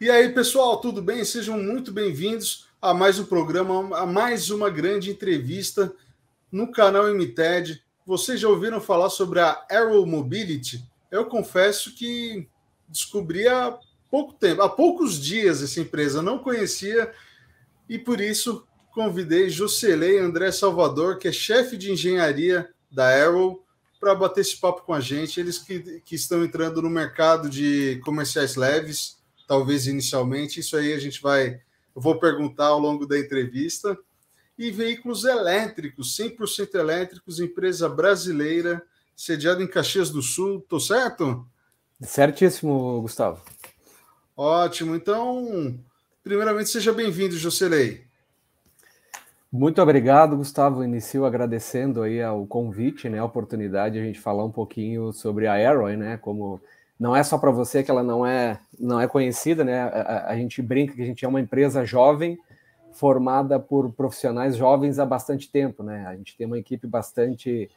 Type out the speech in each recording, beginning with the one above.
E aí, pessoal, tudo bem? Sejam muito bem-vindos a mais um programa, a mais uma grande entrevista no canal MTED. Vocês já ouviram falar sobre a Arrow Mobility? Eu confesso que descobri há pouco tempo, há poucos dias essa empresa, não conhecia e por isso convidei Jocelyn André Salvador, que é chefe de engenharia da Arrow, para bater esse papo com a gente. Eles que, que estão entrando no mercado de comerciais leves talvez inicialmente. Isso aí a gente vai, eu vou perguntar ao longo da entrevista. E veículos elétricos, 100% elétricos, empresa brasileira, sediada em Caxias do Sul, tô certo? Certíssimo, Gustavo. Ótimo. Então, primeiramente, seja bem-vindo, Jocelei. Muito obrigado, Gustavo. Inicio agradecendo aí ao convite, né, a oportunidade de a gente falar um pouquinho sobre a Aeroin, né, como não é só para você que ela não é não é conhecida, né? A, a, gente brinca que a gente é uma empresa jovem formada por profissionais jovens há bastante tempo, né? A gente tem uma equipe bastante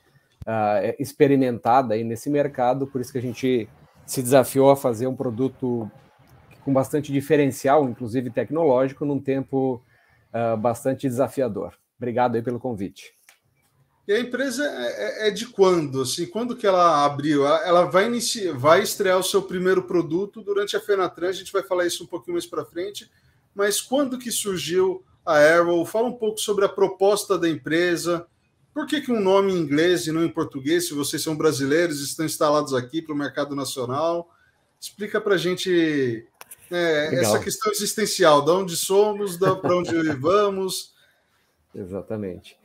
uh, experimentada aí nesse mercado, por isso que a gente se desafiou a fazer um produto com bastante diferencial, inclusive tecnológico, num tempo uh, bastante desafiador. Obrigado aí pelo convite. E a empresa é, é, é de quando? Assim, quando que ela abriu? Ela, ela vai, iniciar, vai estrear o seu primeiro produto durante a Fenatran, a gente vai falar isso um pouquinho mais para frente, mas quando que surgiu a Arrow? Fala um pouco sobre a proposta da empresa, por que, que um nome em inglês e não em português, se vocês são brasileiros estão instalados aqui para o mercado nacional? Explica para a gente é, essa questão existencial, de onde somos, para onde vamos. Exatamente.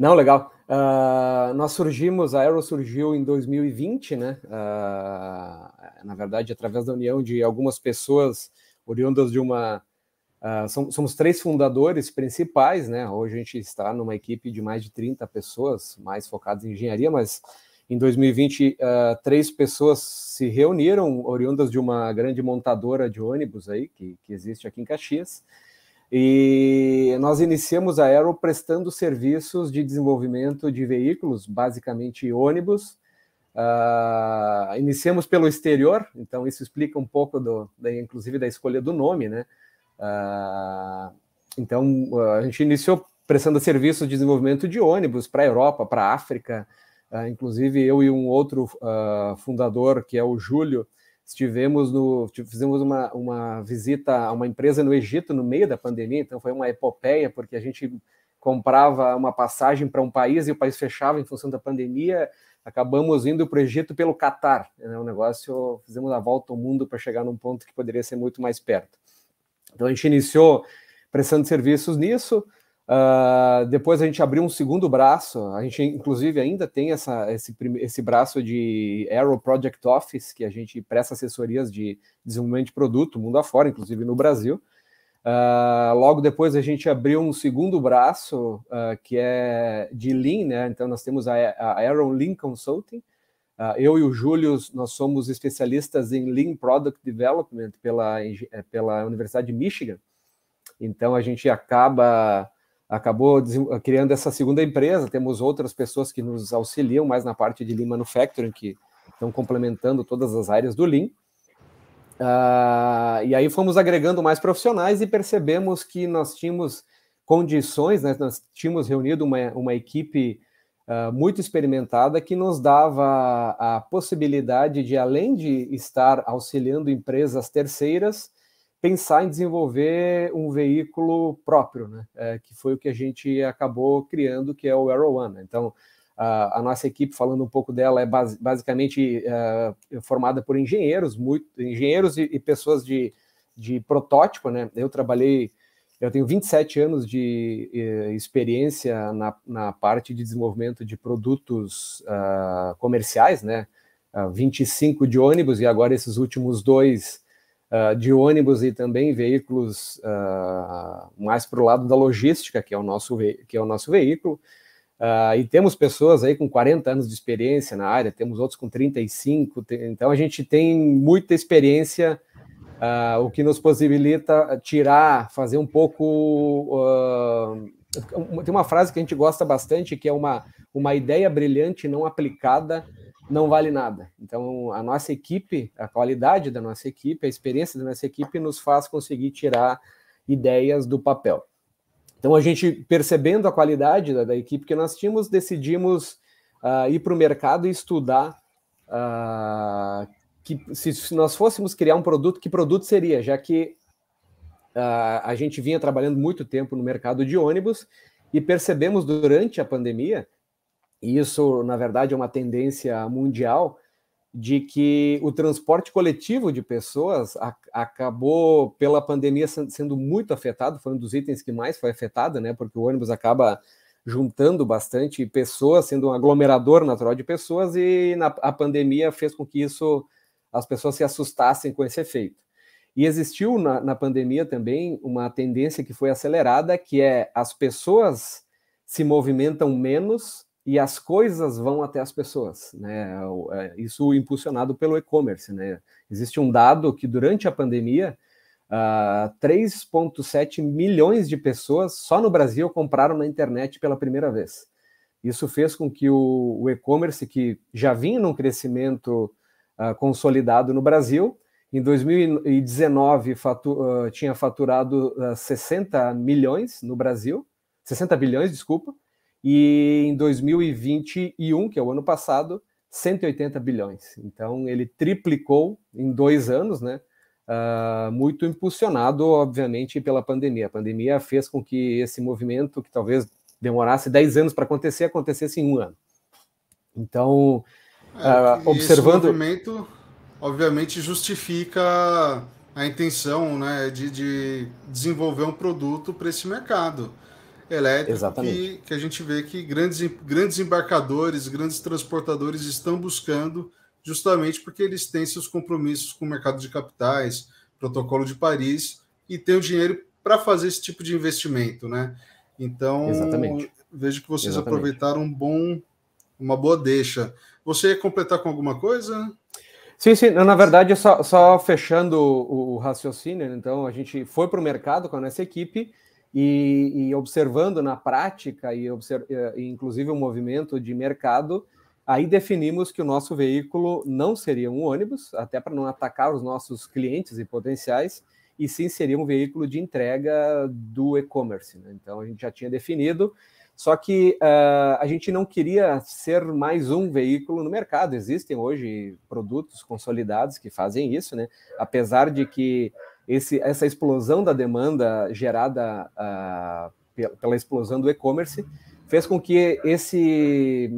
Não, legal. Uh, nós surgimos, a Aero surgiu em 2020, né? Uh, na verdade, através da união de algumas pessoas oriundas de uma. Uh, ah, somos, somos três fundadores principais, né? Hoje a gente está numa equipe de mais de 30 pessoas, mais focadas em engenharia, mas em 2020, três pessoas se reuniram, oriundas de uma grande montadora de ônibus aí, que, que existe aqui em Caxias. E nós iniciamos a Aero prestando serviços de desenvolvimento de veículos, basicamente ônibus. Uh, iniciamos pelo exterior, então isso explica um pouco, do, da, inclusive, da escolha do nome, né? Uh, então, ah, a gente iniciou prestando serviços de desenvolvimento de ônibus para a Europa, para a África. Uh, inclusive, eu e um outro fundador, que é o Júlio, Estivemos no, fizemos uma, uma visita a uma empresa no Egito no meio da pandemia, então foi uma epopeia, porque a gente comprava uma passagem para um país e o país fechava em função da pandemia. Acabamos indo para o Egito pelo Catar. Né? um negócio, fizemos a volta ao mundo para chegar num ponto que poderia ser muito mais perto. Então a gente iniciou prestando serviços nisso, Uh, depois a gente abriu um segundo braço, a gente inclusive ainda tem essa, esse, esse braço de Arrow Project Office, que a gente presta assessorias de desenvolvimento de produto mundo afora, inclusive no Brasil. Uh, logo depois a gente abriu um segundo braço, uh, que é de Lean, né? então nós temos a, a Lean Consulting. eu e o Júlio, nós somos especialistas em Lean Product Development pela, é, pela Universidade de Michigan. Então a gente acaba acabou criando essa segunda empresa. Temos outras pessoas que nos auxiliam mais na parte de Lean Manufacturing, que estão complementando todas as áreas do Lean. Uh, e aí fomos agregando mais profissionais e percebemos que nós tínhamos condições, né? nós tínhamos reunido uma, uma equipe uh, muito experimentada que nos dava a possibilidade de, além de estar auxiliando empresas terceiras, pensar em desenvolver um veículo próprio, né? É, que foi o que a gente acabou criando, que é o Aero One. Né? Então, a, a nossa equipe, falando um pouco dela, é base, basicamente é, formada por engenheiros, muito, engenheiros e, e, pessoas de, de protótipo, né? Eu trabalhei, eu tenho 27 anos de eh, experiência na, na parte de desenvolvimento de produtos uh, comerciais, né? Uh, ah, 25 de ônibus e agora esses últimos dois uh, de ônibus e também veículos uh, mais para o lado da logística, que é o nosso, que é o nosso veículo. Uh, e temos pessoas aí com 40 anos de experiência na área, temos outros com 35, tem, então a gente tem muita experiência, uh, o que nos possibilita tirar, fazer um pouco. Uh, tem uma frase que a gente gosta bastante, que é uma uma ideia brilhante não aplicada não vale nada. Então, a nossa equipe, a qualidade da nossa equipe, a experiência da nossa equipe nos faz conseguir tirar ideias do papel. Então, a gente, percebendo a qualidade da, da equipe que nós tínhamos, decidimos uh, ir para o mercado e estudar uh, que, se, se, nós fôssemos criar um produto, que produto seria, já que uh, a gente vinha trabalhando muito tempo no mercado de ônibus e percebemos durante a pandemia e isso, na verdade, é uma tendência mundial, de que o transporte coletivo de pessoas a, acabou, pela pandemia, sendo muito afetado, foi um dos itens que mais foi afetado, né? Porque o ônibus acaba juntando bastante pessoas, sendo um aglomerador natural de pessoas, e na, a pandemia fez com que isso as pessoas se assustassem com esse efeito. E existiu na, na pandemia também uma tendência que foi acelerada, que é as pessoas se movimentam menos e as coisas vão até as pessoas, né? É, isso impulsionado pelo e-commerce, né? Existe um dado que durante a pandemia, uh, ah, 3,7 milhões de pessoas só no Brasil compraram na internet pela primeira vez. Isso fez com que o, o e-commerce, que já vinha num crescimento uh, consolidado no Brasil, em 2019 fatu uh, tinha faturado 60 milhões no Brasil, 60 bilhões, desculpa, e em 2021, que é o ano passado, 180 bilhões. Então ele triplicou em dois anos, né? Uh, muito impulsionado, obviamente, pela pandemia. A pandemia fez com que esse movimento, que talvez demorasse 10 anos para acontecer, acontecesse em um ano. Então, é, uh, observando. Esse movimento, obviamente, justifica a intenção né, de, de desenvolver um produto para esse mercado elétrico Exatamente. que, que a gente vê que grandes, grandes embarcadores, grandes transportadores estão buscando justamente porque eles têm seus compromissos com o mercado de capitais, protocolo de Paris e têm o dinheiro para fazer esse tipo de investimento, né? Então, Exatamente. vejo que vocês Exatamente. aproveitaram um bom, uma boa deixa. Você ia completar com alguma coisa? Sim, sim. Na verdade, só, só fechando o, raciocínio, então a gente foi para o mercado com a nossa equipe e, e observando na prática, eh, e inclusive o movimento de mercado, aí definimos que o nosso veículo não seria um ônibus, até para não atacar os nossos clientes e potenciais, e sim seria um veículo de entrega do e-commerce. Né? Então a gente já tinha definido só que uh, a gente não queria ser mais um veículo no mercado. Existem hoje produtos consolidados que fazem isso, né? Apesar de que esse, essa explosão da demanda gerada uh, pela explosão do e-commerce fez com que esse,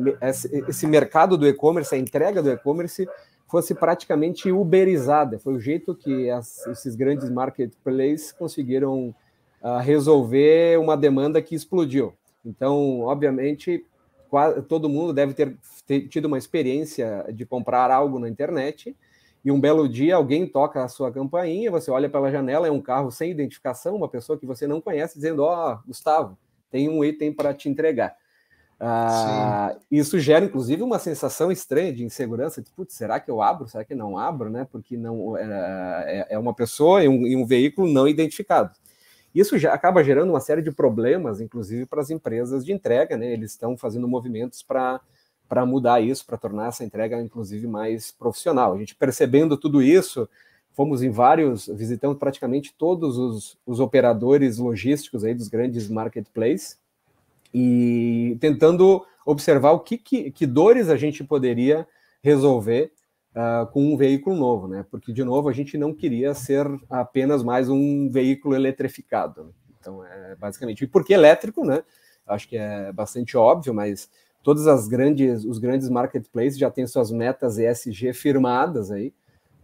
esse mercado do e-commerce, a entrega do e-commerce, fosse praticamente uberizada. Foi o jeito que as, esses grandes marketplaces conseguiram uh, resolver uma demanda que explodiu. Então, obviamente, quase, todo mundo deve ter, ter tido uma experiência de comprar algo na internet e um belo dia alguém toca a sua campainha, você olha pela janela, é um carro sem identificação, uma pessoa que você não conhece, dizendo: Ó, oh, Gustavo, tem um item para te entregar. Ah, isso gera, inclusive, uma sensação estranha de insegurança. De, Putz, será que eu abro? Será que não abro? Né? Porque não é, é, é uma pessoa e um, e um veículo não identificado. Isso já acaba gerando uma série de problemas, inclusive para as empresas de entrega, né? Eles estão fazendo movimentos para para mudar isso, para tornar essa entrega, inclusive, mais profissional. A gente percebendo tudo isso, fomos em vários, visitamos praticamente todos os, os operadores logísticos aí dos grandes marketplaces e tentando observar o que, que, que dores a gente poderia resolver uh, com um veículo novo, né? Porque, de novo, a gente não queria ser apenas mais um veículo eletrificado. Né? Então, é basicamente. E por que elétrico, né? Acho que é bastante óbvio, mas todas as grandes, os grandes marketplaces já têm suas metas ESG firmadas aí,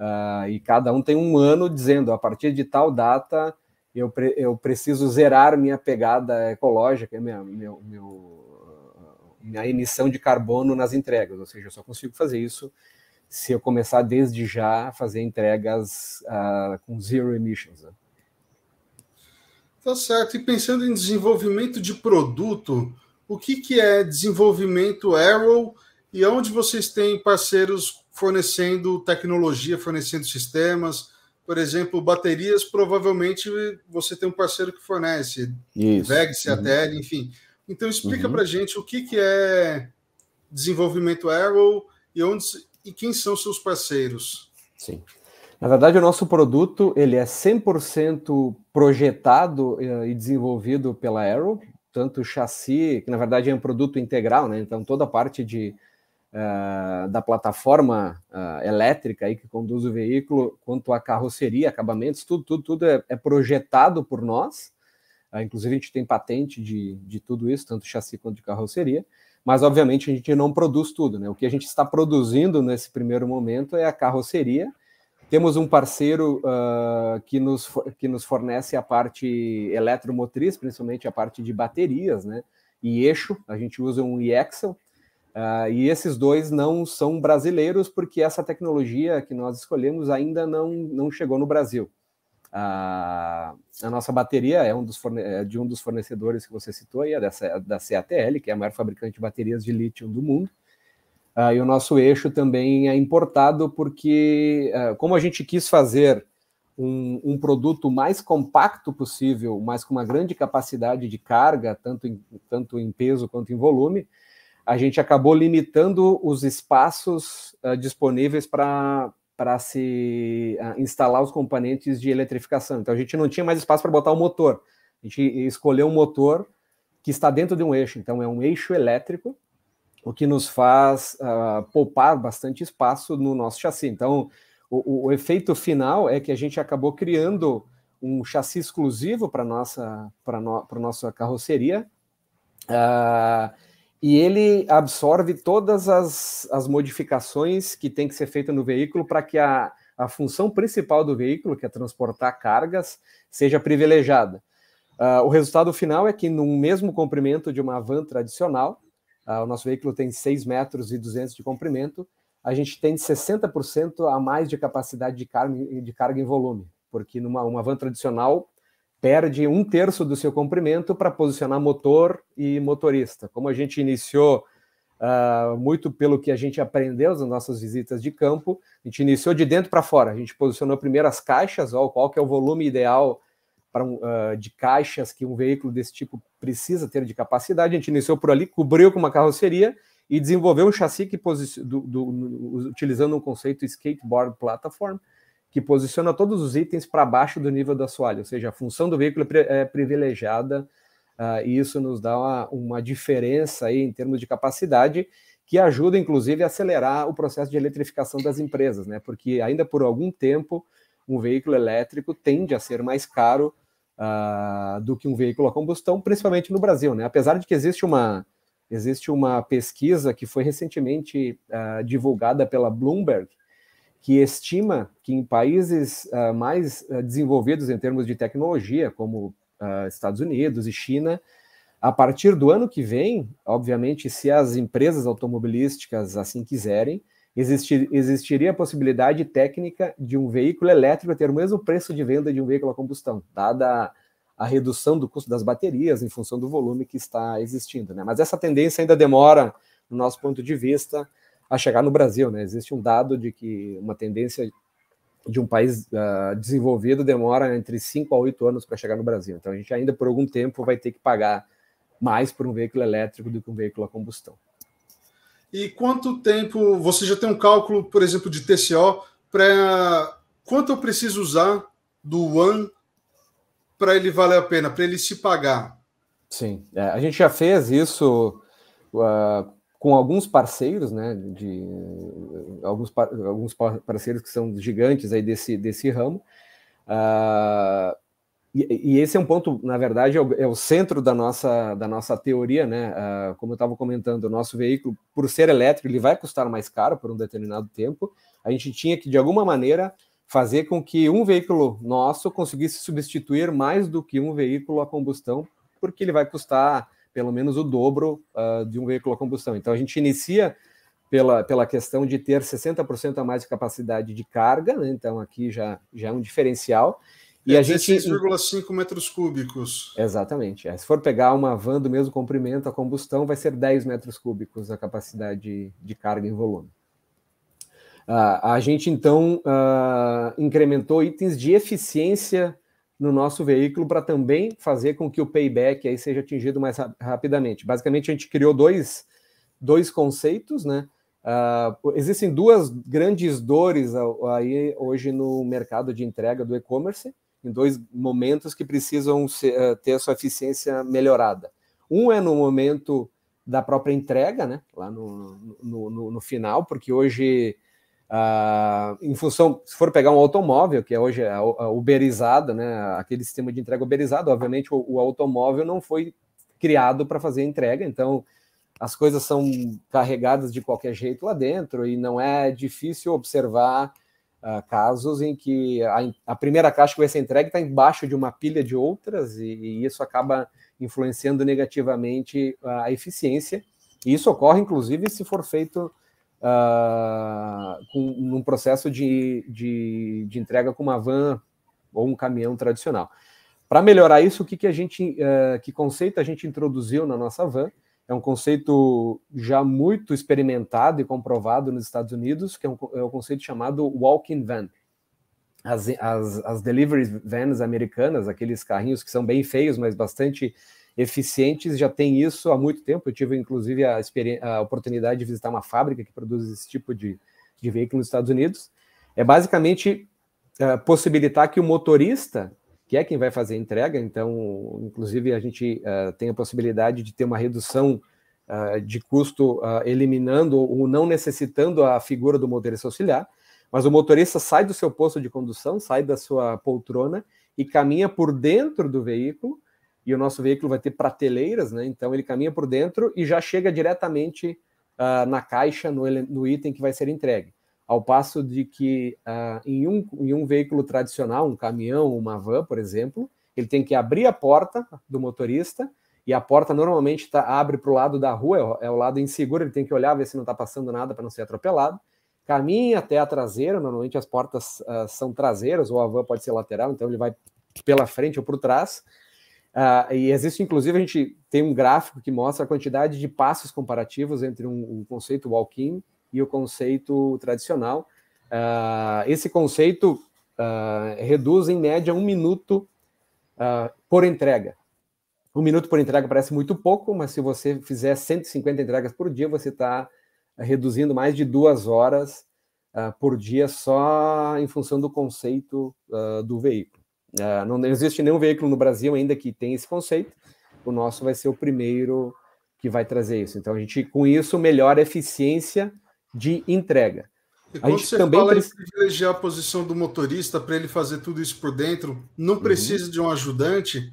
uh, e cada um tem um ano dizendo a partir de tal data eu, pre, eu preciso zerar minha pegada ecológica, minha, meu, meu, ah, minha emissão de carbono nas entregas, ou seja, eu só consigo fazer isso se eu começar desde já a fazer entregas uh, com zero emissions. Né? Tá certo. E pensando em desenvolvimento de produto, o que, que é desenvolvimento Arrow e onde vocês têm parceiros fornecendo tecnologia, fornecendo sistemas? Por exemplo, baterias, provavelmente você tem um parceiro que fornece, Isso. VEG, CATL, uhum. enfim. Então explica uhum. para gente o que, que é desenvolvimento Arrow e onde e quem são seus parceiros? Sim. Na verdade, o nosso produto ele é 100% projetado eh, e desenvolvido pela Arrow, tanto o chassi, que na verdade é um produto integral, né? então toda a parte de, uh, da plataforma uh, elétrica aí que conduz o veículo, quanto a carroceria, acabamentos, tudo, tudo, tudo é, é projetado por nós. Uh, inclusive, a gente tem patente de, de tudo isso, tanto chassi quanto de carroceria mas obviamente a gente não produz tudo, né? O que a gente está produzindo nesse primeiro momento é a carroceria. Temos um parceiro uh, que, nos, que nos fornece a parte eletromotriz, principalmente a parte de baterias, né? E eixo, a gente usa um e-axle. Uh, e esses dois não são brasileiros porque essa tecnologia que nós escolhemos ainda não, não chegou no Brasil. A, a nossa bateria é um dos forne... É de um dos fornecedores que você citou aí, é dessa, é da CATL, que é a maior fabricante de baterias de lítio do mundo. Ah, e o nosso eixo também é importado, porque, ah, como a gente quis fazer um, um, produto mais compacto possível, mas com uma grande capacidade de carga, tanto em, tanto em peso quanto em volume, a gente acabou limitando os espaços ah, disponíveis para para se uh, instalar os componentes de eletrificação. Então a gente não tinha mais espaço para botar o motor. A gente escolheu um motor que está dentro de um eixo. Então é um eixo elétrico, o que nos faz uh, poupar bastante espaço no nosso chassi. Então o, o, efeito final é que a gente acabou criando um chassi exclusivo para nossa para no, nossa carroceria. Uh, e ele absorve todas as, as modificações que tem que ser feita no veículo para que a, a função principal do veículo, que é transportar cargas, seja privilegiada. Uh, o resultado final é que, no mesmo comprimento de uma van tradicional, uh, o nosso veículo tem 6 metros e 200 de comprimento, a gente tem 60% a mais de capacidade de carga, de carga em volume, porque numa uma van tradicional perde um terço do seu comprimento para posicionar motor e motorista. Como a gente iniciou uh, muito pelo que a gente aprendeu nas nossas visitas de campo, a gente iniciou de dentro para fora. A gente posicionou primeiro as caixas, ó, qual que é o volume ideal para um, uh, de caixas que um veículo desse tipo precisa ter de capacidade. A gente iniciou por ali, cobriu com uma carroceria e desenvolveu um chassi que do, do, utilizando um conceito skateboard platform, que posiciona todos os itens para baixo do nível da assoalho, ou seja, a função do veículo é, é privilegiada uh, e isso nos dá uma, uma diferença aí em termos de capacidade que ajuda, inclusive, a acelerar o processo de eletrificação das empresas, né? Porque ainda por algum tempo um veículo elétrico tende a ser mais caro uh, do que um veículo a combustão, principalmente no Brasil, né? Apesar de que existe uma existe uma pesquisa que foi recentemente uh, divulgada pela Bloomberg que estima que em países uh, mais ah, desenvolvidos em termos de tecnologia, como uh, Estados Unidos e China, a partir do ano que vem, obviamente, se as empresas automobilísticas assim quiserem, existir, existiria a possibilidade técnica de um veículo elétrico ter o mesmo preço de venda de um veículo a combustão, dada a redução do custo das baterias em função do volume que está existindo. Né? Mas essa tendência ainda demora, no nosso ponto de vista, a chegar no Brasil. Né? Existe um dado de que uma tendência de um país uh, desenvolvido demora entre 5 a 8 anos para chegar no Brasil. Então a gente ainda por algum tempo vai ter que pagar mais por um veículo elétrico do que um veículo a combustão. E quanto tempo você já tem um cálculo, por exemplo, de TCO para quanto eu preciso usar do One para ele valer a pena, para ele se pagar? Sim, é, a gente já fez isso uh, com alguns parceiros, né, de alguns, alguns parceiros que são gigantes aí desse, desse ramo. Uh, e, e, esse é um ponto, na verdade, é o, é o, centro da nossa, da nossa teoria, né? Uh, como eu estava comentando, o nosso veículo, por ser elétrico, ele vai custar mais caro por um determinado tempo. A gente tinha que, de alguma maneira, fazer com que um veículo nosso conseguisse substituir mais do que um veículo a combustão, porque ele vai custar pelo menos o dobro uh, de um veículo a combustão. Então a gente inicia pela, pela questão de ter 60% a mais de capacidade de carga, né? então aqui já, já é um diferencial. E é a gente 6,5 metros cúbicos. Exatamente. É, se for pegar uma van do mesmo comprimento, a combustão vai ser 10 metros cúbicos a capacidade de, carga em volume. Uh, a gente então uh, incrementou itens de eficiência no nosso veículo para também fazer com que o payback aí seja atingido mais rapidamente. Basicamente, a gente criou dois, dois conceitos, né? Uh, existem duas grandes dores aí hoje no mercado de entrega do e-commerce, em dois momentos que precisam ser, ah, ter a sua eficiência melhorada. Um é no momento da própria entrega, né? Lá no, no, no, no final, porque hoje ah, em função, se for pegar um automóvel, que é hoje é uberizado, né, aquele sistema de entrega uberizado, obviamente o, o automóvel não foi criado para fazer entrega, então as coisas são carregadas de qualquer jeito lá dentro e não é difícil observar uh, casos em que a, a, primeira caixa que vai ser entregue está embaixo de uma pilha de outras e, e isso acaba influenciando negativamente ah, a eficiência. E isso ocorre, inclusive, se for feito uh, com, num processo de, de, de, entrega com uma van ou um caminhão tradicional. Para melhorar isso, o que, que a gente, uh, que conceito a gente introduziu na nossa van? É um conceito já muito experimentado e comprovado nos Estados Unidos, que é um, é um conceito chamado walking van. As, as, as delivery vans americanas, aqueles carrinhos que são bem feios, mas bastante eficientes, já tem isso há muito tempo. Eu tive, inclusive, a, a oportunidade de visitar uma fábrica que produz esse tipo de, de veículo nos Estados Unidos. É basicamente é, possibilitar que o motorista, que é quem vai fazer a entrega, então, inclusive, a gente é, tem a possibilidade de ter uma redução é, de custo eliminando ou não necessitando a figura do motorista auxiliar. Mas o motorista sai do seu posto de condução, sai da sua poltrona e caminha por dentro do veículo e o nosso veículo vai ter prateleiras, né? Então ele caminha por dentro e já chega diretamente uh, na caixa, no, no, item que vai ser entregue. Ao passo de que uh, em, um, em um veículo tradicional, um caminhão, uma van, por exemplo, ele tem que abrir a porta do motorista e a porta normalmente tá, abre para o lado da rua, é, é o lado inseguro, ele tem que olhar, ver se não está passando nada para não ser atropelado caminha até a traseira, normalmente as portas uh, são traseiras, ou a van pode ser lateral, então ele vai pela frente ou por trás, Uh, e existe, inclusive, a gente tem um gráfico que mostra a quantidade de passos comparativos entre um, um conceito walk-in e o conceito tradicional. Uh, esse conceito uh, reduz, em média, um minuto por entrega. Um minuto por entrega parece muito pouco, mas se você fizer 150 entregas por dia, você está reduzindo mais de duas horas por dia só em função do conceito do veículo. Uh, não existe nenhum veículo no Brasil ainda que tem esse conceito. O nosso vai ser o primeiro que vai trazer isso. Então a gente com isso melhora a eficiência de entrega. E quando você também fala precisa... em privilegiar a posição do motorista para ele fazer tudo isso por dentro, não uhum. precisa de um ajudante.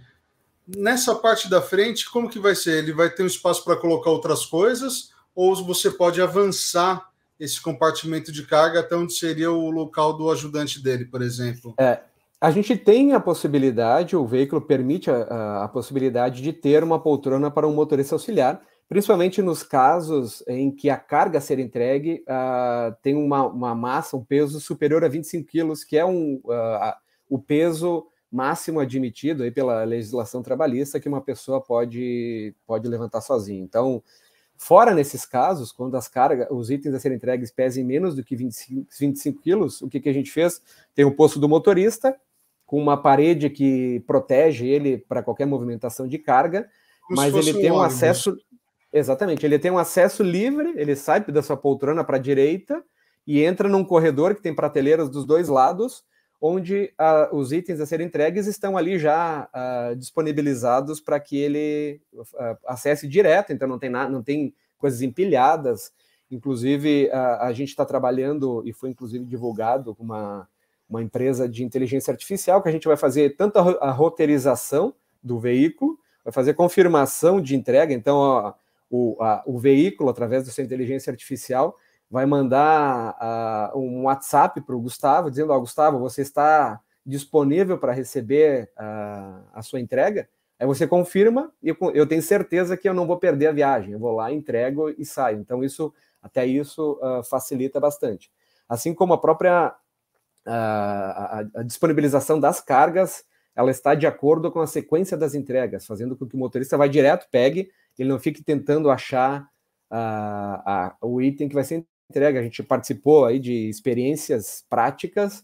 Nessa parte da frente, como que vai ser? Ele vai ter um espaço para colocar outras coisas ou você pode avançar esse compartimento de carga até onde seria o local do ajudante dele, por exemplo? É, a gente tem a possibilidade, o veículo permite a, a, a, possibilidade de ter uma poltrona para um motorista auxiliar, principalmente nos casos em que a carga a ser entregue uh, tem uma, uma, massa, um peso superior a 25 quilos, que é um, uh, o peso máximo admitido aí pela legislação trabalhista que uma pessoa pode, pode levantar sozinha. Então, fora nesses casos, quando as cargas, os itens a serem entregues pesem menos do que 25, 25 quilos, o que, que a gente fez? Tem o posto do motorista, com uma parede que protege ele para qualquer movimentação de carga, Como mas ele tem um, acesso. Exatamente, ele tem um acesso livre, ele sai da sua poltrona para a direita e entra num corredor que tem prateleiras dos dois lados, onde ah, os itens a serem entregues estão ali já ah, disponibilizados para que ele ah, acesse direto, então não tem, na, não tem coisas empilhadas. Inclusive, a, gente está trabalhando, e foi inclusive divulgado uma, uma empresa de inteligência artificial que a gente vai fazer tanto a, roteirização do veículo, vai fazer confirmação de entrega. Então, ó, o, a, o veículo, através da sua inteligência artificial, vai mandar a, um WhatsApp para o Gustavo, dizendo: Ó, oh, Gustavo, você está disponível para receber a, a sua entrega? Aí você confirma e eu, eu, tenho certeza que eu não vou perder a viagem. Eu vou lá, entrego e saio. Então, isso até isso uh, facilita bastante. Assim como a própria a, a, disponibilização das cargas ela está de acordo com a sequência das entregas, fazendo com que o motorista vá direto, pegue, ele não fique tentando achar a, o item que vai ser entregue. A gente participou aí de experiências práticas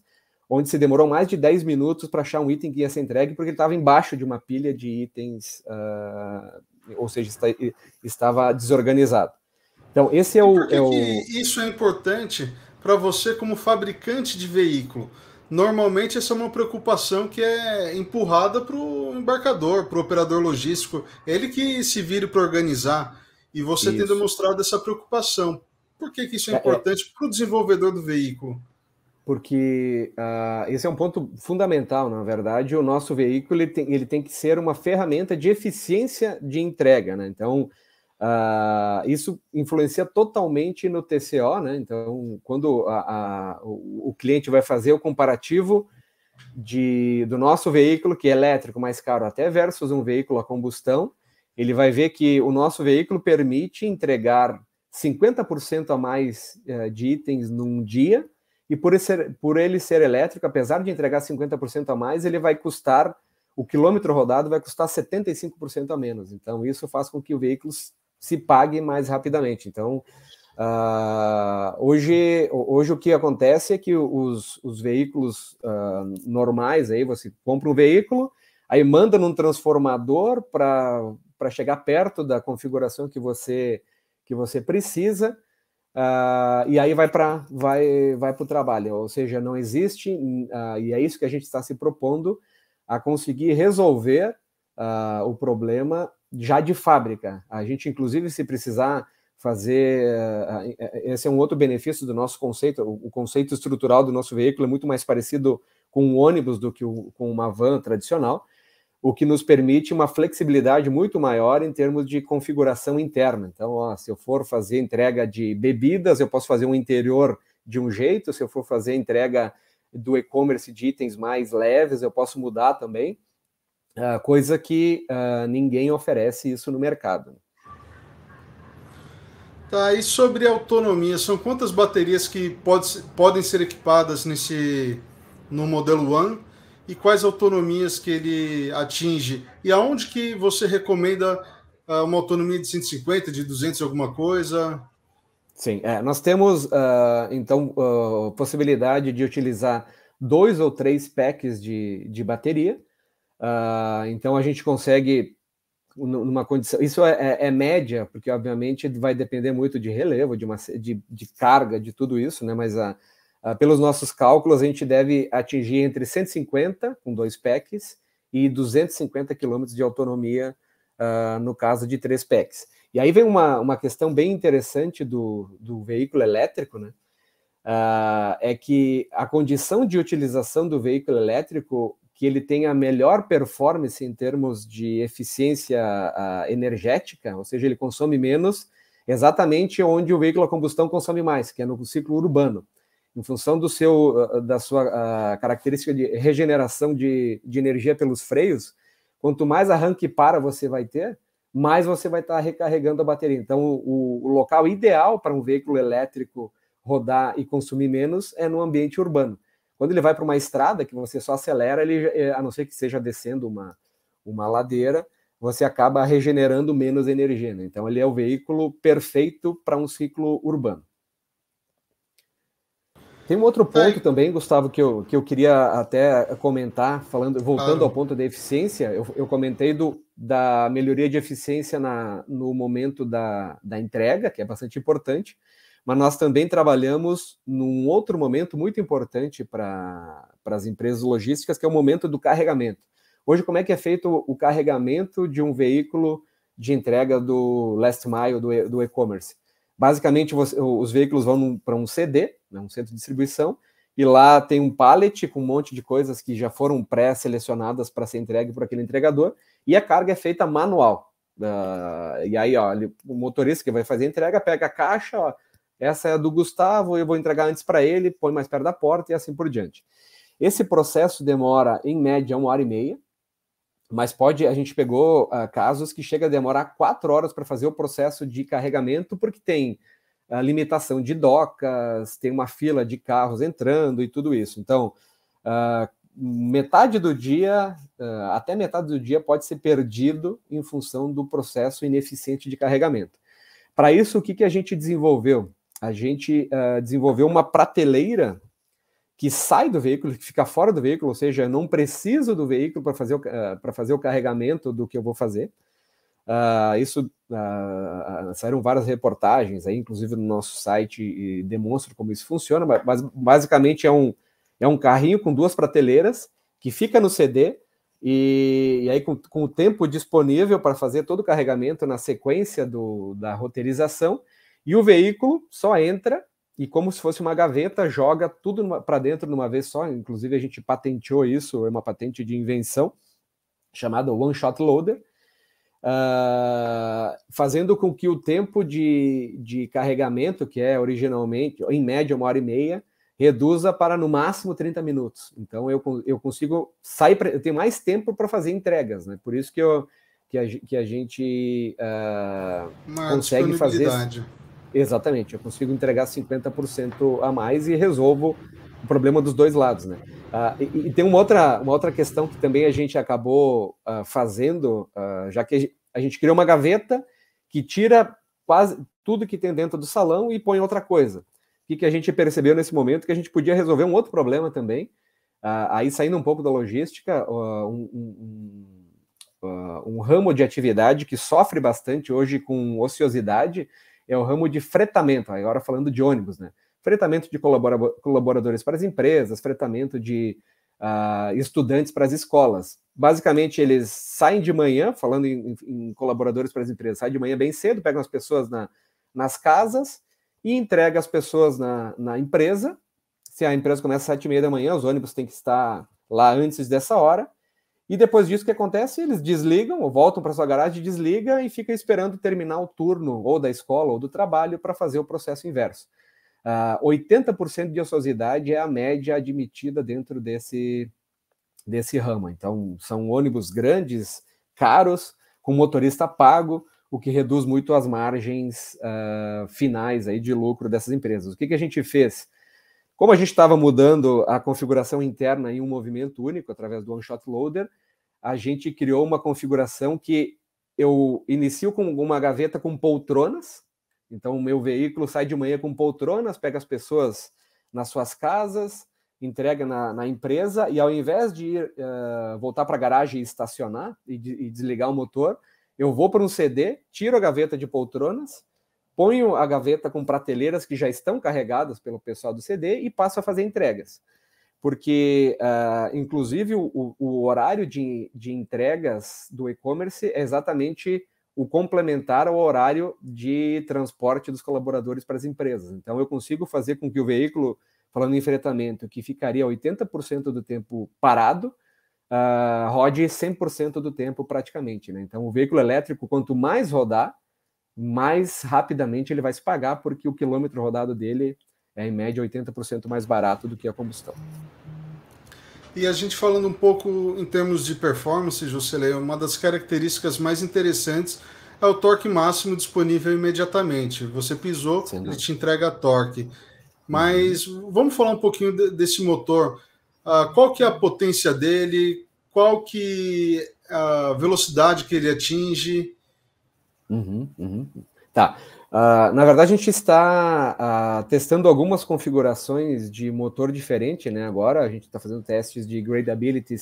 onde se demorou mais de 10 minutos para achar um item que ia ser entregue, porque ele estava embaixo de uma pilha de itens, uh, ou seja, está, estava desorganizado. Então, esse é o. É o... Isso é importante para você como fabricante de veículo. Normalmente essa é uma preocupação que é empurrada para o embarcador, para o operador logístico, ele que se vire para organizar. E você isso. tem demonstrado essa preocupação. Por que, que isso é, é, é. importante é, para o desenvolvedor do veículo? Porque uh, esse é um ponto fundamental, na verdade. O nosso veículo ele tem, ele tem que ser uma ferramenta de eficiência de entrega. Né? Então, Uh, isso influencia totalmente no TCO, né? Então, quando a, a, o, o, cliente vai fazer o comparativo de, do nosso veículo, que é elétrico mais caro até, versus um veículo a combustão, ele vai ver que o nosso veículo permite entregar 50% a mais uh, de itens num dia, e por, esse, por ele ser elétrico, apesar de entregar 50% a mais, ele vai custar, o quilômetro rodado vai custar 75% a menos. Então, isso faz com que o veículo se pague mais rapidamente. Então, uh, hoje, hoje o que acontece é que os, os veículos uh, normais, aí você compra um veículo, aí manda num transformador para chegar perto da configuração que você, que você precisa, Uh, e aí vai para vai, vai o trabalho, ou seja, não existe, uh, e é isso que a gente está se propondo, a conseguir resolver uh, o problema já de fábrica. A gente, inclusive, se precisar fazer. Eh, eh, esse é um outro benefício do nosso conceito. O conceito estrutural do nosso veículo é muito mais parecido com um ônibus do que com uma van tradicional, o que nos permite uma flexibilidade muito maior em termos de configuração interna. Então, ó, se eu for fazer entrega de bebidas, eu posso fazer um interior de um jeito, se eu for fazer entrega do e-commerce de itens mais leves, eu posso mudar também. Uh, coisa que uh, ninguém oferece isso no mercado. Tá, e sobre autonomia, são quantas baterias que pode, podem ser equipadas nesse no modelo One e quais autonomias que ele atinge? E aonde que você recomenda uh, uma autonomia de 150, de 200 alguma coisa? Sim, é, nós temos então possibilidade de utilizar dois ou três packs de, de bateria, Uh, então a gente consegue numa condição. Isso é, é, é, média, porque obviamente vai depender muito de relevo, de, uma, de, de carga, de tudo isso, né? Mas ah, ah, pelos nossos cálculos, a gente deve atingir entre 150 com dois packs e 250 quilômetros de autonomia uh, no caso de três packs. E aí vem uma, uma questão bem interessante do, do veículo elétrico, né? Uh, é que a condição de utilização do veículo elétrico que ele tem a melhor performance em termos de eficiência ah, energética, ou seja, ele consome menos exatamente onde o veículo a combustão consome mais, que é no ciclo urbano, em função do seu ah, da sua ah, característica de regeneração de, de energia pelos freios. Quanto mais arranque para você vai ter, mais você vai estar recarregando a bateria. Então, o, o local ideal para um veículo elétrico rodar e consumir menos é no ambiente urbano. Quando ele vai para uma estrada que você só acelera, ele, eh, a não ser que seja descendo uma, uma ladeira, você acaba regenerando menos energia. Né? Então, ele é o veículo perfeito para um ciclo urbano. Tem um outro ponto é. também, Gustavo, que eu, que eu queria até comentar, falando, voltando claro. ao ponto da eficiência, eu, eu comentei do, da melhoria de eficiência na, no momento da, da entrega, que é bastante importante, mas nós também trabalhamos num outro momento muito importante para as empresas logísticas, que é o momento do carregamento. Hoje, como é que é feito o carregamento de um veículo de entrega do last mile, do e-commerce? Basicamente, os veículos vão para um CD, né, um centro de distribuição, e lá tem um pallet com um monte de coisas que já foram pré-selecionadas para ser entregue por aquele entregador, e a carga é feita manual. Uh, e aí, ó, o motorista que vai fazer a entrega pega a caixa, ó, essa é a do Gustavo, eu vou entregar antes para ele, põe mais perto da porta e assim por diante. Esse processo demora, em média, uma hora e meia, mas pode, a gente pegou uh, casos que chega a demorar quatro horas para fazer o processo de carregamento, porque tem uh, limitação de docas, tem uma fila de carros entrando e tudo isso. Então, uh, metade do dia, até metade do dia, pode ser perdido em função do processo ineficiente de carregamento. Para isso, o que, que a gente desenvolveu? a gente uh, desenvolveu uma prateleira que sai do veículo, que fica fora do veículo, ou seja, eu não preciso do veículo para fazer, uh, fazer o carregamento do que eu vou fazer. Uh, isso uh, saíram várias reportagens aí, inclusive no nosso site, e demonstro como isso funciona, mas basicamente é um, é um carrinho com duas prateleiras que fica no CD, e, e, aí, com, com, o tempo disponível para fazer todo o carregamento na sequência do, da roteirização, e o veículo só entra e, como se fosse uma gaveta, joga tudo para dentro de uma vez só. Inclusive, a gente patenteou isso, é uma patente de invenção chamada One Shot Loader, uh, fazendo com que o tempo de, de carregamento, que é originalmente, em média, uma hora e meia, reduza para no máximo 30 minutos. Então eu, eu consigo sair, pra, eu tenho mais tempo para fazer entregas, né? Por isso que eu que a, que a gente uh, consegue fazer Exatamente, eu consigo entregar 50% a mais e resolvo o problema dos dois lados, né? Ah, e, e, tem uma outra, uma outra questão que também a gente acabou ah, fazendo, ah, já que a gente criou uma gaveta que tira quase tudo que tem dentro do salão e põe outra coisa. O que, que a gente percebeu nesse momento que a gente podia resolver um outro problema também, aí saindo um pouco da logística, uh, um, um Uh, um ramo de atividade que sofre bastante hoje com ociosidade é o ramo de fretamento, agora falando de ônibus, né? Fretamento de colaboradores para as empresas, fretamento de uh, estudantes para as escolas. Basicamente, eles saem de manhã, falando em, em colaboradores para as empresas, saem de manhã bem cedo, pegam as pessoas na, nas casas e entregam as pessoas na, na empresa. Se a empresa começa às sete e meia da manhã, os ônibus têm que estar lá antes dessa hora. E depois disso, o que acontece? Eles desligam, ou voltam para sua garagem, desliga e fica esperando terminar o turno ou da escola ou do trabalho para fazer o processo inverso. Uh, ah, 80% de ociosidade é a média admitida dentro desse, desse ramo. Então, são ônibus grandes, caros, com motorista pago, o que reduz muito as margens uh, finais aí de lucro dessas empresas. O que, que a gente fez? Como a gente estava mudando a configuração interna em um movimento único através do one-shot loader, a gente criou uma configuração que eu inicio com uma gaveta com poltronas. Então, o meu veículo sai de manhã com poltronas, pega as pessoas nas suas casas, entrega na, na empresa, e ao invés de ir, uh, voltar para a garagem e estacionar e, de, e desligar o motor, eu vou para um CD, tiro a gaveta de poltronas, ponho a gaveta com prateleiras que já estão carregadas pelo pessoal do CD e passo a fazer entregas porque, uh, inclusive, o, o, horário de, de entregas do e-commerce é exatamente o complementar ao horário de transporte dos colaboradores para as empresas. Então, eu consigo fazer com que o veículo, falando em fretamento, que ficaria 80% do tempo parado, uh, rode 100% do tempo praticamente. Né? Então, o veículo elétrico, quanto mais rodar, mais rapidamente ele vai se pagar, porque o quilômetro rodado dele é em média 80% mais barato do que a combustão. E a gente falando um pouco em termos de performance, Juscelê, uma das características mais interessantes é o torque máximo disponível imediatamente. Você pisou, Sim, ele te entrega torque. Mas uhum. vamos falar um pouquinho de, desse motor. Uh, qual que é a potência dele? Qual que a velocidade que ele atinge? Uhum, uhum. Tá. Uh, na verdade, a gente está uh, testando algumas configurações de motor diferente, né? Agora a gente está fazendo testes de gradability,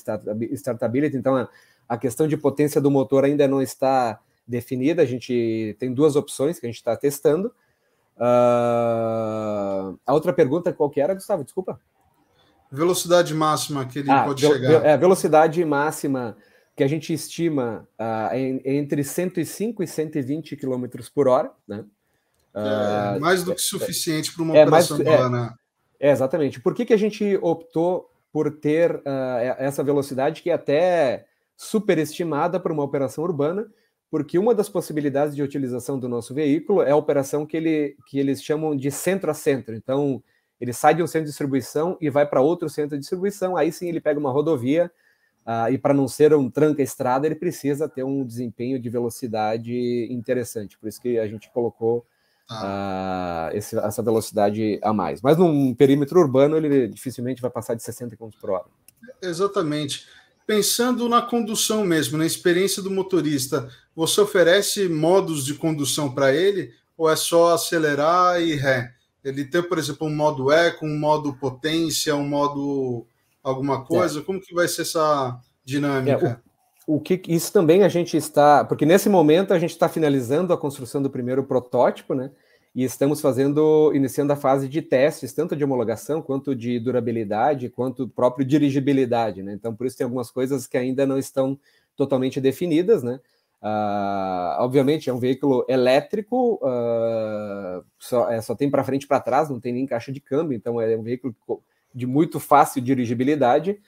startability, então a, a, questão de potência do motor ainda não está definida. A gente tem duas opções que a gente está testando. Uh, a outra pergunta qual que era, Gustavo? Desculpa. Velocidade máxima que ele ah, pode chegar. É, a velocidade máxima que a gente estima em, entre 105 e 120 km por hora, né? É, ah, é, é, é, mais do que suficiente para uma é, operação urbana né? É, exatamente. Por que, que a gente optou por ter uh, essa velocidade que é até superestimada para uma operação urbana? Porque uma das possibilidades de utilização do nosso veículo é a operação que, ele, que eles chamam de centro a centro. Então, ele sai de um centro de distribuição e vai para outro centro de distribuição, aí sim ele pega uma rodovia, uh, e para não ser um tranca-estrada, ele precisa ter um desempenho de velocidade interessante. Por isso que a gente colocou ah. esse, essa velocidade a mais. Mas num perímetro urbano, ele dificilmente vai passar de 60 km por hora. Exatamente. Pensando na condução mesmo, na experiência do motorista, você oferece modos de condução para ele ou é só acelerar e ré? Ele tem, por exemplo, um modo eco, um modo potência, um modo alguma é. coisa? É. Como que vai ser essa dinâmica? É, o o que isso também a gente está, porque nesse momento a gente está finalizando a construção do primeiro protótipo, né? E estamos fazendo, iniciando a fase de testes, tanto de homologação quanto de durabilidade, quanto próprio dirigibilidade, né? Então, por isso tem algumas coisas que ainda não estão totalmente definidas, né? Uh, obviamente é um veículo elétrico, uh, só, é, só tem para frente e para trás, não tem nem caixa de câmbio, então é um veículo de muito fácil dirigibilidade,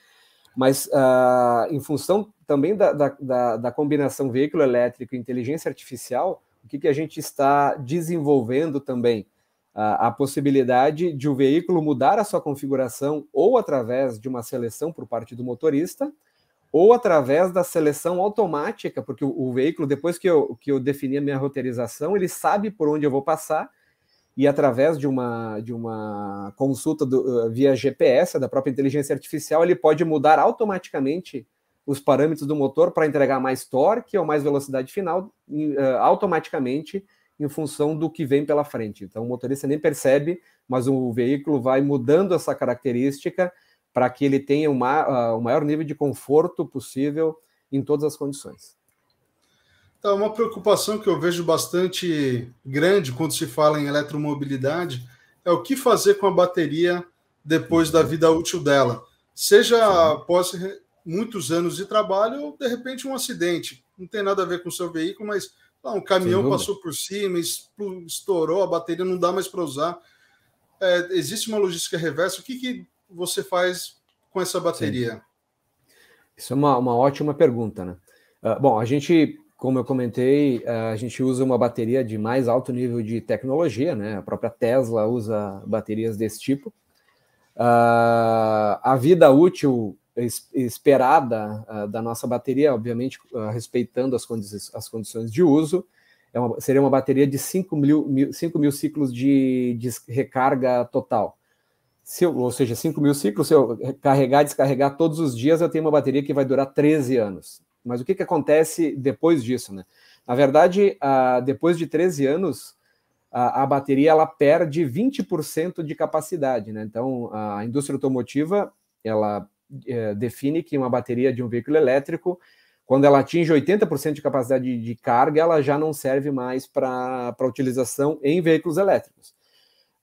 mas uh, em função também da, da, da, da combinação veículo elétrico e inteligência artificial, o que, que a gente está desenvolvendo também? A, a possibilidade de o um veículo mudar a sua configuração ou através de uma seleção por parte do motorista, ou através da seleção automática, porque o, o, veículo, depois que eu, que eu defini a minha roteirização, ele sabe por onde eu vou passar, e através de uma, de uma consulta do, eh, via GPS, da própria inteligência artificial, ele pode mudar automaticamente os parâmetros do motor para entregar mais torque ou mais velocidade final eh, automaticamente em função do que vem pela frente. Então o motorista nem percebe, mas o veículo vai mudando essa característica para que ele tenha uma, uh, o maior nível de conforto possível em todas as condições. Então, uma preocupação que eu vejo bastante grande quando se fala em eletromobilidade é o que fazer com a bateria depois da vida útil dela. Seja após muitos anos de trabalho, ou de repente um acidente. Não tem nada a ver com o seu veículo, mas lá, um caminhão passou por cima, estourou, a bateria não dá mais para usar. É, existe uma logística reversa. O que, que você faz com essa bateria? Sim. Isso é uma, uma ótima pergunta, né? Uh, bom, a gente, como eu comentei, uh, a gente usa uma bateria de mais alto nível de tecnologia, né? A própria Tesla usa baterias desse tipo. Uh, a vida útil esperada uh, da nossa bateria, obviamente uh, respeitando as, condi as condições de uso. É uma, seria uma bateria de 5 mil, mil, 5 mil ciclos de, de recarga total. Se eu, ou seja, 5 mil ciclos, se eu carregar e descarregar todos os dias, eu tenho uma bateria que vai durar 13 anos. Mas o que, que acontece depois disso? Né? Na verdade, uh, depois de 13 anos, a bateria ela perde 20% de capacidade. Né? Então, a indústria automotiva ela é, define que uma bateria de um veículo elétrico, quando ela atinge 80% de capacidade de, de carga, ela já não serve mais para utilização em veículos elétricos.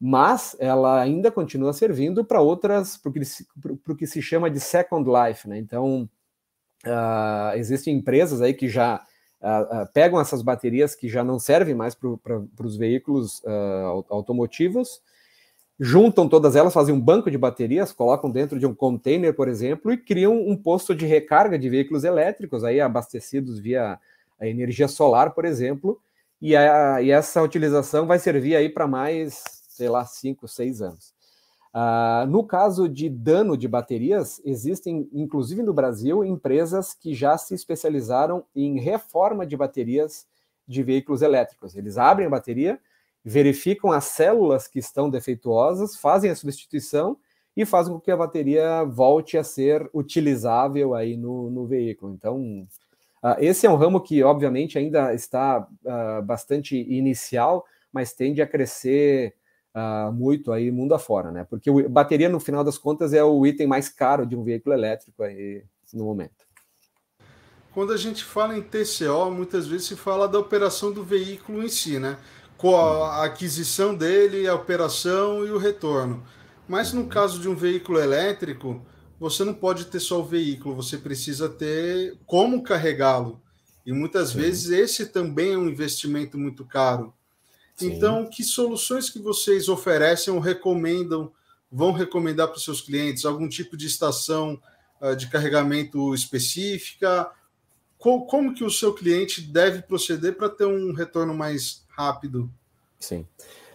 Mas ela ainda continua servindo para outras, para o que se chama de second life. Né? Então, uh, existem empresas aí que já Uh, uh, pegam essas baterias que já não servem mais para os veículos uh, automotivos juntam todas elas, fazem um banco de baterias, colocam dentro de um container, por exemplo, e criam um posto de recarga de veículos elétricos, aí abastecidos via a energia solar, por exemplo, e, a, e essa utilização vai servir aí para mais, sei lá, cinco, seis anos. Uh, no caso de dano de baterias, existem, inclusive no Brasil, empresas que já se especializaram em reforma de baterias de veículos elétricos. Eles abrem a bateria, verificam as células que estão defeituosas, fazem a substituição e fazem com que a bateria volte a ser utilizável aí no, no veículo. Então, uh, esse é um ramo que, obviamente, ainda está uh, bastante inicial, mas tende a crescer uh, muito aí mundo afora, né? Porque o, bateria, no final das contas, é o item mais caro de um veículo elétrico aí no momento. Quando a gente fala em TCO, muitas vezes se fala da operação do veículo em si, né? com a aquisição dele, a operação e o retorno. Mas no caso de um veículo elétrico, você não pode ter só o veículo, você precisa ter como carregá-lo. E muitas Sim. vezes esse também é um investimento muito caro. Sim. Então, que soluções que vocês oferecem ou recomendam, vão recomendar para os seus clientes? Algum tipo de estação uh, de carregamento específica? Co como que o seu cliente deve proceder para ter um retorno mais rápido. Sim.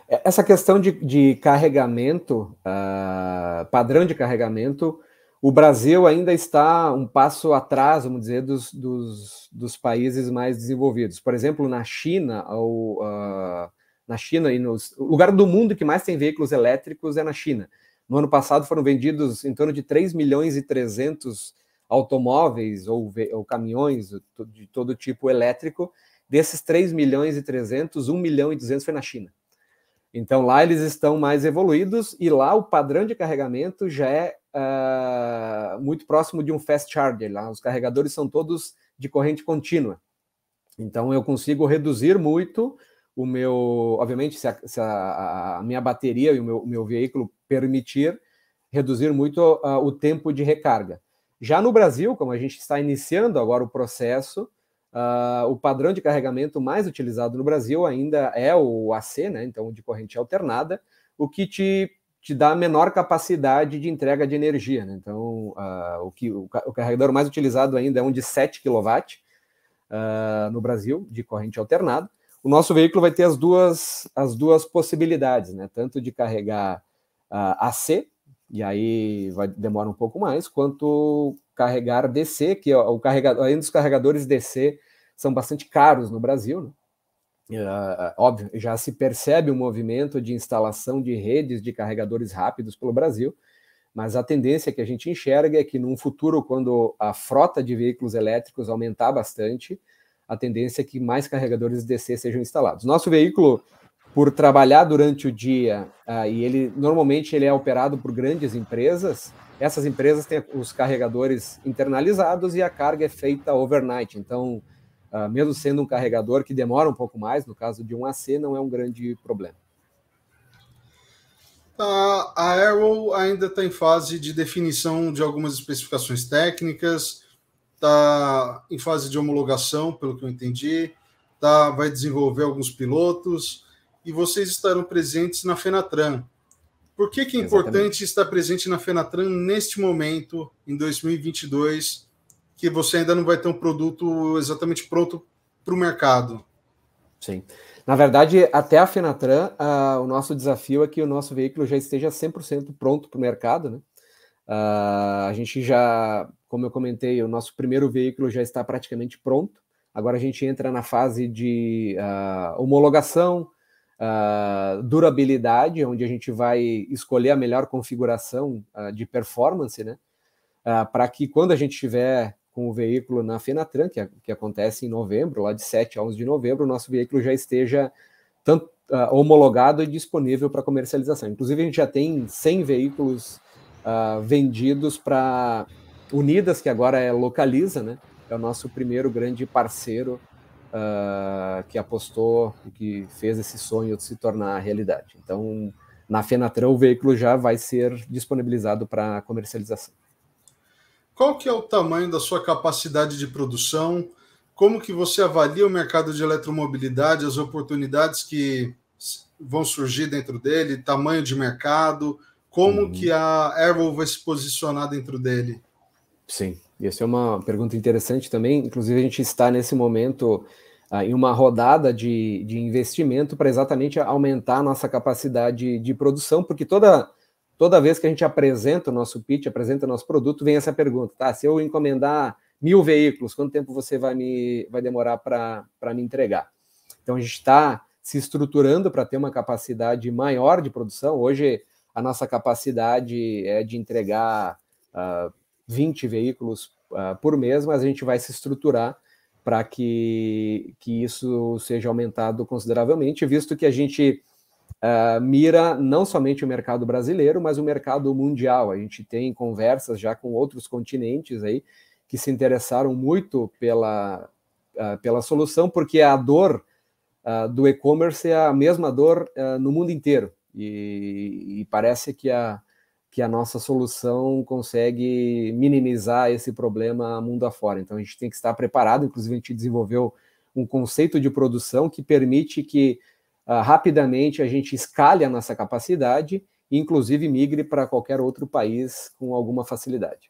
É, essa questão de, de carregamento, uh, padrão de carregamento, o Brasil ainda está um passo atrás, vamos dizer, dos, dos, dos países mais desenvolvidos. Por exemplo, na China, ou, uh, ah, na China e nos, o lugar do mundo que mais tem veículos elétricos é na China. No ano passado foram vendidos em torno de 3 milhões e 300 automóveis ou, ou caminhões de todo tipo elétrico, Desses 3 milhões e 300, 1 milhão e 200 foi na China. Então lá eles estão mais evoluídos e lá o padrão de carregamento já é uh, muito próximo de um fast charger. Lá os carregadores são todos de corrente contínua. Então eu consigo reduzir muito o meu, obviamente, se a, se a, a minha bateria e o meu, meu veículo permitir, reduzir muito uh, o tempo de recarga. Já no Brasil, como a gente está iniciando agora o processo, Uh, o padrão de carregamento mais utilizado no Brasil ainda é o AC, né? Então, de corrente alternada, o que te, te dá menor capacidade de entrega de energia. Né? Então, uh, o, que, o, o, carregador mais utilizado ainda é um de 7 kW uh, no Brasil, de corrente alternada. O nosso veículo vai ter as duas, as duas possibilidades, né? Tanto de carregar AC, ah, e aí vai, demora um pouco mais, quanto carregar DC, que é o carregador, ainda os carregadores DC são bastante caros no Brasil, né? É. Ah, ah, óbvio, já se percebe o um movimento de instalação de redes de carregadores rápidos pelo Brasil, mas a tendência que a gente enxerga é que num futuro, quando a frota de veículos elétricos aumentar bastante, a tendência é que mais carregadores DC sejam instalados. Nosso veículo, por trabalhar durante o dia, uh, e ele normalmente ele é operado por grandes empresas, essas empresas têm os carregadores internalizados e a carga é feita overnight. Então, uh, mesmo sendo um carregador que demora um pouco mais, no caso de um AC, não é um grande problema. Uh, a Arrow ainda está em fase de definição de algumas especificações técnicas, está em fase de homologação, pelo que eu entendi, tá, vai desenvolver alguns pilotos e vocês estarão presentes na Fenatran. Por que, que é Exatamente. importante estar presente na Fenatran neste momento, em 2022, que você ainda não vai ter um produto exatamente pronto para o mercado? Sim. Na verdade, até a Fenatran, uh, o nosso desafio é que o nosso veículo já esteja 100% pronto para o mercado. Né? Uh, a gente já, como eu comentei, o nosso primeiro veículo já está praticamente pronto. Agora a gente entra na fase de uh, homologação, durabilidade, onde a gente vai escolher a melhor configuração uh, de performance, né? Uh, para que quando a gente estiver com o veículo na Fenatran, que, a, que, acontece em novembro, lá de 7 a 11 de novembro, o nosso veículo já esteja tanto, homologado e disponível para comercialização. Inclusive, a gente já tem 100 veículos vendidos para Unidas, que agora é Localiza, né? É o nosso primeiro grande parceiro uh, que apostou e que fez esse sonho se tornar realidade. Então, na Fenatran, o veículo já vai ser disponibilizado para comercialização. Qual que é o tamanho da sua capacidade de produção? Como que você avalia o mercado de eletromobilidade, as oportunidades que vão surgir dentro dele, tamanho de mercado, como uhum. que a Airwolf vai se posicionar dentro dele? Sim, essa é uma pergunta interessante também. Inclusive, a gente está nesse momento ah, em uma rodada de, de investimento para exatamente aumentar a nossa capacidade de produção, porque toda, toda vez que a gente apresenta o nosso pitch, apresenta o nosso produto, vem essa pergunta, tá? Se eu encomendar mil veículos, quanto tempo você vai, me, vai demorar para me entregar? Então, a gente está se estruturando para ter uma capacidade maior de produção. Hoje, a nossa capacidade é de entregar uh, ah, 20 veículos uh, por mês, mas a gente vai se estruturar para que, que isso seja aumentado consideravelmente, visto que a gente uh, mira não somente o mercado brasileiro, mas o mercado mundial. A gente tem conversas já com outros continentes aí que se interessaram muito pela, uh, pela solução, porque a dor uh, do e-commerce é a mesma dor no mundo inteiro. E, e parece que a, que a nossa solução consegue minimizar esse problema mundo afora. Então a gente tem que estar preparado, inclusive a gente desenvolveu um conceito de produção que permite que uh, rapidamente a gente escale a nossa capacidade, e, inclusive migre para qualquer outro país com alguma facilidade.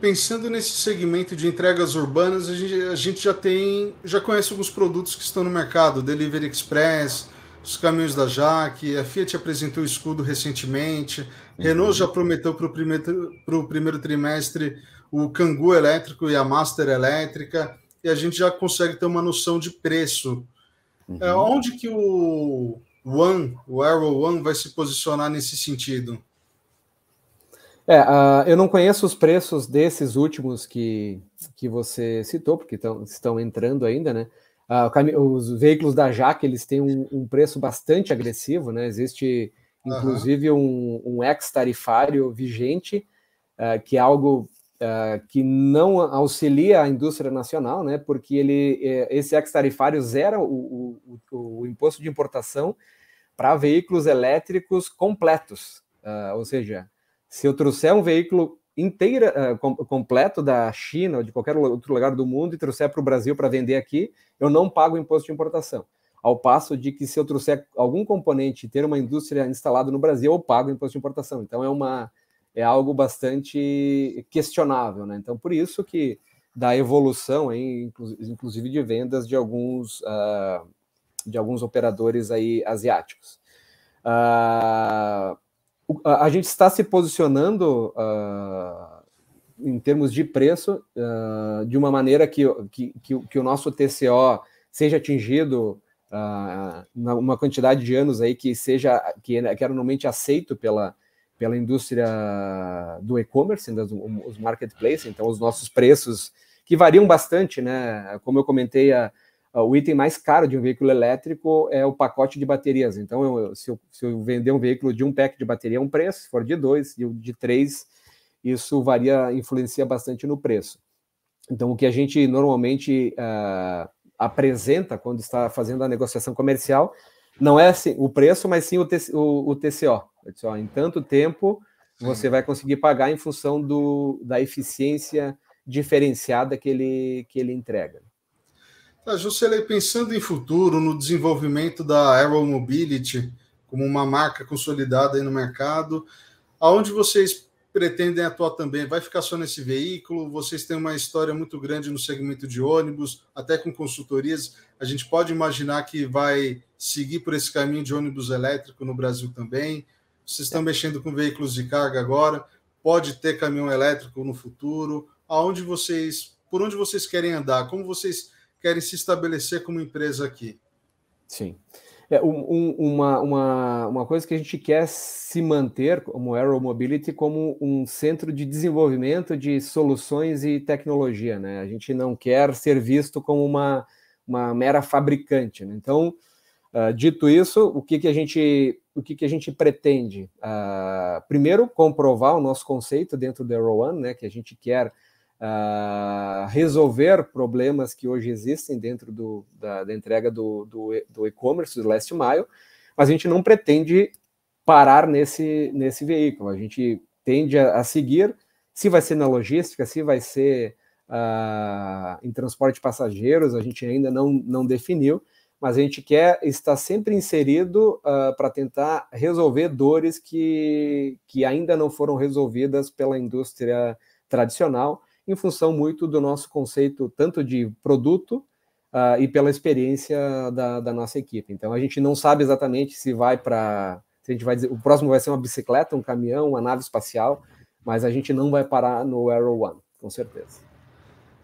Pensando nesse segmento de entregas urbanas, a gente, a gente já tem, já conhece alguns produtos que estão no mercado, Delivery Express, os caminhos da Jaque, a Fiat apresentou o escudo recentemente, uhum. Renault já prometeu para o primeiro, pro primeiro trimestre o Kangoo elétrico e a Master elétrica, e a gente já consegue ter uma noção de preço. É, uhum. É, onde que o One, o Arrow One, vai se posicionar nesse sentido? É, uh, eu não conheço os preços desses últimos que, que você citou, porque tão, estão entrando ainda, né? Ah, os veículos da Jaque eles têm um, um, preço bastante agressivo, né? Existe inclusive uhum. um, um ex-tarifário vigente, uh, que é algo uh, que não auxilia a indústria nacional, né? Porque ele, é, esse ex-tarifário zera o, o, o, imposto de importação para veículos elétricos completos, ou seja, se eu trouxer um veículo inteira, uh, completo da China ou de qualquer outro lugar do mundo e trouxer para o Brasil para vender aqui, eu não pago imposto de importação. Ao passo de que se eu trouxer algum componente e ter uma indústria instalada no Brasil, eu pago imposto de importação. Então é uma é algo bastante questionável, né? Então por isso que da evolução, inclusive de vendas de alguns uh, de alguns operadores aí asiáticos. Uh, a, gente está se posicionando uh, em termos de preço uh, de uma maneira que, que, que, que, o nosso TCO seja atingido uh, uma quantidade de anos aí que seja que, que era normalmente aceito pela, pela indústria do e-commerce, né, os marketplaces, então os nossos preços que variam bastante, né? Como eu comentei, a, ah, o item mais caro de um veículo elétrico é o pacote de baterias. Então, eu, se, eu, se, eu, vender um veículo de um pack de bateria é um preço, se for de dois, de, de três, isso varia, influencia bastante no preço. Então, o que a gente normalmente uh, apresenta quando está fazendo a negociação comercial não é assim, o preço, mas sim o, TCO. O TCO. Disse, em tanto tempo, você vai conseguir pagar em função do, da eficiência diferenciada que ele, que ele entrega. Tá, Juscelê, pensando em futuro, no desenvolvimento da Aero Mobility como uma marca consolidada aí no mercado, aonde vocês pretendem atuar também? Vai ficar só nesse veículo? Vocês têm uma história muito grande no segmento de ônibus, até com consultorias. A gente pode imaginar que vai seguir por esse caminho de ônibus elétrico no Brasil também. Vocês estão mexendo com veículos de carga agora, pode ter caminhão elétrico no futuro. Aonde vocês, por onde vocês querem andar? Como vocês querem se estabelecer como empresa aqui. Sim. É, um, uma, uma, uma coisa que a gente quer se manter como Aero Mobility como um centro de desenvolvimento de soluções e tecnologia, né? A gente não quer ser visto como uma, uma mera fabricante, né? Então, uh, dito isso, o que, que a gente o que, que a gente pretende? Uh, primeiro, comprovar o nosso conceito dentro do Aero One, né? Que a gente quer uh, resolver problemas que hoje existem dentro do, da, da, entrega do, do e-commerce, do, do last mile, mas a gente não pretende parar nesse, nesse veículo. A gente tende a, a seguir se vai ser na logística, se vai ser uh, em transporte de passageiros, a gente ainda não, não definiu, mas a gente quer estar sempre inserido uh, para tentar resolver dores que, que ainda não foram resolvidas pela indústria tradicional, em função muito do nosso conceito, tanto de produto uh, e pela experiência da, da, nossa equipe. Então, a gente não sabe exatamente se vai para. Se a gente vai dizer, o próximo vai ser uma bicicleta, um caminhão, uma nave espacial, mas a gente não vai parar no Arrow One, com certeza.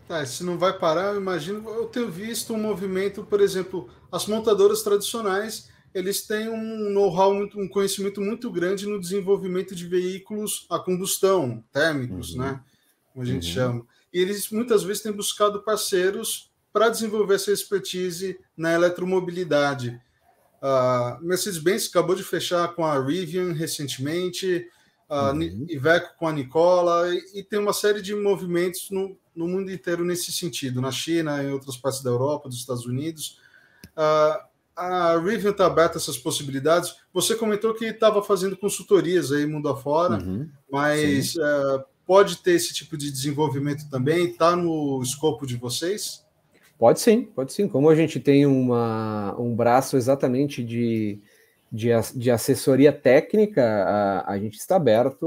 Tá, se não vai parar, eu imagino. Eu tenho visto um movimento, por exemplo, as montadoras tradicionais eles têm um know-how, um conhecimento muito grande no desenvolvimento de veículos a combustão, térmicos, uhum. né? como a gente uhum. chama. E eles muitas vezes têm buscado parceiros para desenvolver essa expertise na eletromobilidade. A Mercedes-Benz acabou de fechar com a Rivian recentemente, a uhum. Iveco com a Nicola, e, tem uma série de movimentos no, no, mundo inteiro nesse sentido, na China, em outras partes da Europa, dos Estados Unidos. a Rivian está aberta a essas possibilidades. Você comentou que estava fazendo consultorias aí mundo afora, uhum. mas uh, pode ter esse tipo de desenvolvimento também? Está no escopo de vocês? Pode sim, pode sim. Como a gente tem uma, um braço exatamente de, de, de assessoria técnica, a, a gente está aberto,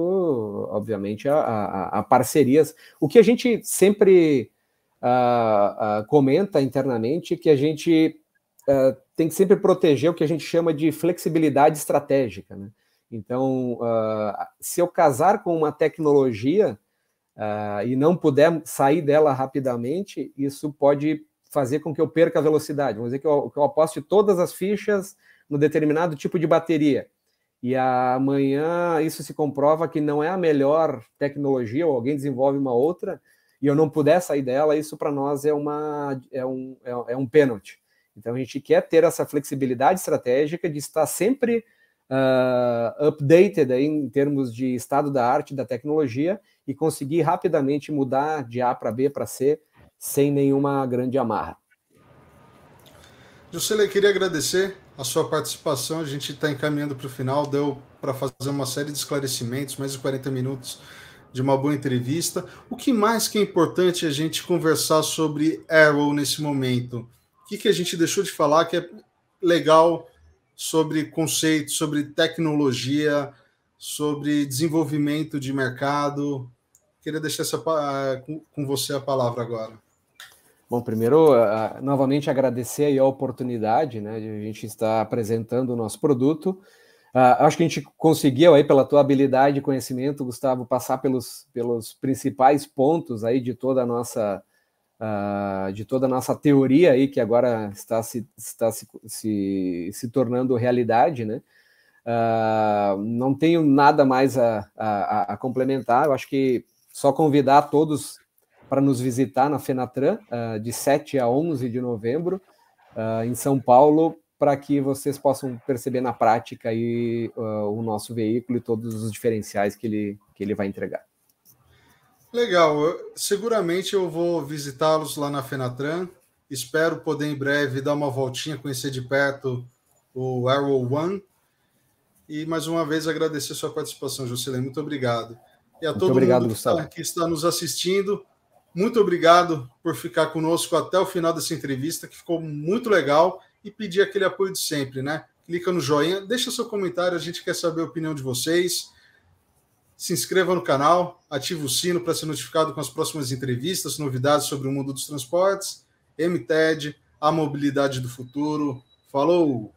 obviamente, a, a, a, parcerias. O que a gente sempre ah, ah, comenta internamente é que a gente ah, tem que sempre proteger o que a gente chama de flexibilidade estratégica. Né? Então, uh, se eu casar com uma tecnologia uh, e não puder sair dela rapidamente, isso pode fazer com que eu perca a velocidade. Vamos dizer que eu, que eu aposte todas as fichas no determinado tipo de bateria. E amanhã isso se comprova que não é a melhor tecnologia, ou alguém desenvolve uma outra, e eu não puder sair dela, isso para nós é, uma, é, um, é, é um pênalti. Então a gente quer ter essa flexibilidade estratégica de estar sempre uh, updated aí, em termos de estado da arte, da tecnologia, e conseguir rapidamente mudar de A para B para C sem nenhuma grande amarra. Juscelê, queria agradecer a sua participação. A gente está encaminhando para o final, deu para fazer uma série de esclarecimentos, mais de 40 minutos de uma boa entrevista. O que mais que é importante a gente conversar sobre Arrow nesse momento? O que, que a gente deixou de falar que é legal sobre conceitos, sobre tecnologia, sobre desenvolvimento de mercado. Queria deixar essa, com você a palavra agora. Bom, primeiro, novamente agradecer a oportunidade né, de a gente estar apresentando o nosso produto. Uh, acho que a gente conseguiu aí pela tua habilidade e conhecimento, Gustavo, passar pelos, pelos principais pontos aí de toda a nossa uh, de toda a nossa teoria aí, que agora está se, está se, se, se tornando realidade, né? Uh, não tenho nada mais a, a, a, complementar. Eu acho que só convidar todos para nos visitar na Fenatran, uh, de 7 a 11 de novembro, uh, em São Paulo, para que vocês possam perceber na prática aí, o nosso veículo e todos os diferenciais que ele, que ele vai entregar. Legal. seguramente eu vou visitá-los lá na Fenatran. Espero poder em breve dar uma voltinha, conhecer de perto o Arrow One. E mais uma vez agradecer sua participação, Jocelyn. Muito obrigado. E a muito todo obrigado, mundo Gustavo. Tá, que está nos assistindo, muito obrigado por ficar conosco até o final dessa entrevista, que ficou muito legal. E pedir aquele apoio de sempre, né? Clica no joinha, deixa seu comentário, a gente quer saber a opinião de vocês se inscreva no canal, ative o sino para ser notificado com as próximas entrevistas, novidades sobre o mundo dos transportes, MTED, a mobilidade do futuro. Falou!